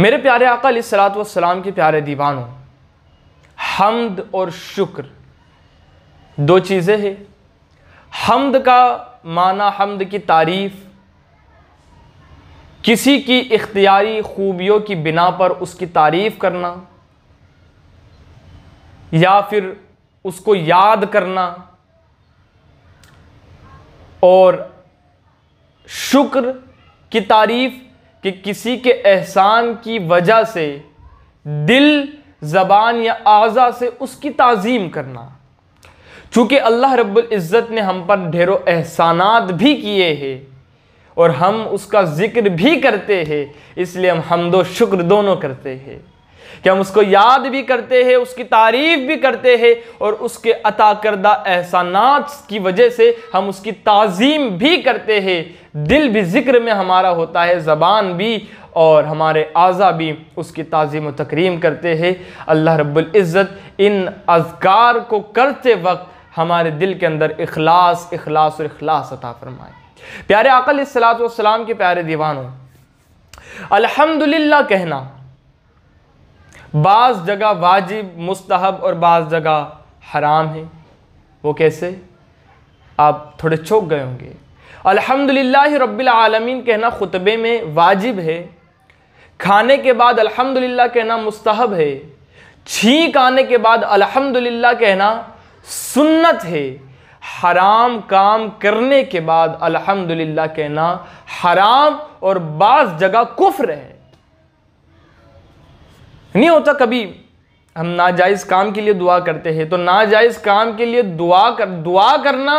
मेरे प्यारे आकल सलाम सलात वसलाम के प्यारे दीवानों हमद और शुक्र दो चीज़ें हैं हमद का माना हमद की तारीफ़ किसी की इख्तियारी खूबियों की बिना पर उसकी तारीफ़ करना या फिर उसको याद करना और शुक्र की तारीफ़ कि किसी के एहसान की वजह से दिल ज़बान या आज़ा से उसकी ताज़ीम करना चूँकि अल्लाह रब्बुल इज़्ज़त ने हम पर ढेरों एहसानात भी किए हैं और हम उसका ज़िक्र भी करते हैं इसलिए हम हमदो शुक्र दोनों करते हैं कि हम उसको याद भी करते हैं उसकी तारीफ भी करते हैं और उसके अता करदा एहसानात की वजह से हम उसकी ताज़ीम भी करते हैं दिल भी ज़िक्र में हमारा होता है ज़बान भी और हमारे आज़ा भी उसकी तज़ीम तकरीम करते हैं अल्लाह रब्ज़त इन अजगार को करते वक्त हमारे दिल के अंदर इखलास इखलास और इखलास अता फरमाए प्यारे अकल सलात के प्यारे दीवानों अल्हम्दुलिल्लाह कहना बाज़ जगह वाजिब मुस्तहब और बाज़ जगह हराम है वो कैसे आप थोड़े चौक गए होंगे अल्हम्दुलिल्लाह रब्बिल आलमीन कहना ख़ुतबे में वाजिब है खाने के बाद अल्हम्दुलिल्लाह कहना मुस्तहब है छींक आने के बाद अल्हम्दुलिल्लाह कहना सुन्नत है हराम काम करने के बाद अल्हम्दुलिल्लाह कहना हराम और बाज़ जगह कुफ्र है नहीं होता कभी हम नाजायज़ काम के लिए दुआ करते हैं तो नाजायज़ काम के लिए दुआ कर दुआ करना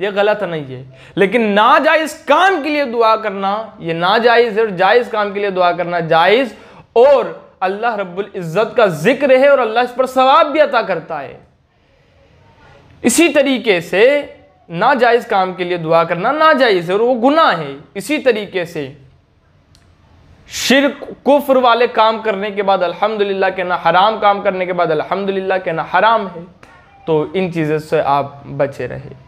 यह गलत नहीं है लेकिन नाजायज़ काम के लिए दुआ करना यह नाजायज़ और जायज़ काम के लिए दुआ करना जायज़ और अल्लाह रब्बुल इज़्ज़त का जिक्र है और अल्लाह इस पर सवाब भी अता करता है इसी तरीके से नाजायज़ काम के लिए दुआ करना नाजायज़ है और वो गुनाह है इसी तरीके से शिर कुफर वाले काम करने के बाद अल्हम्दुलिल्लाह कहना हराम काम करने के बाद अल्हम्दुलिल्लाह कहना हराम है तो इन चीज़ों से आप बचे रहे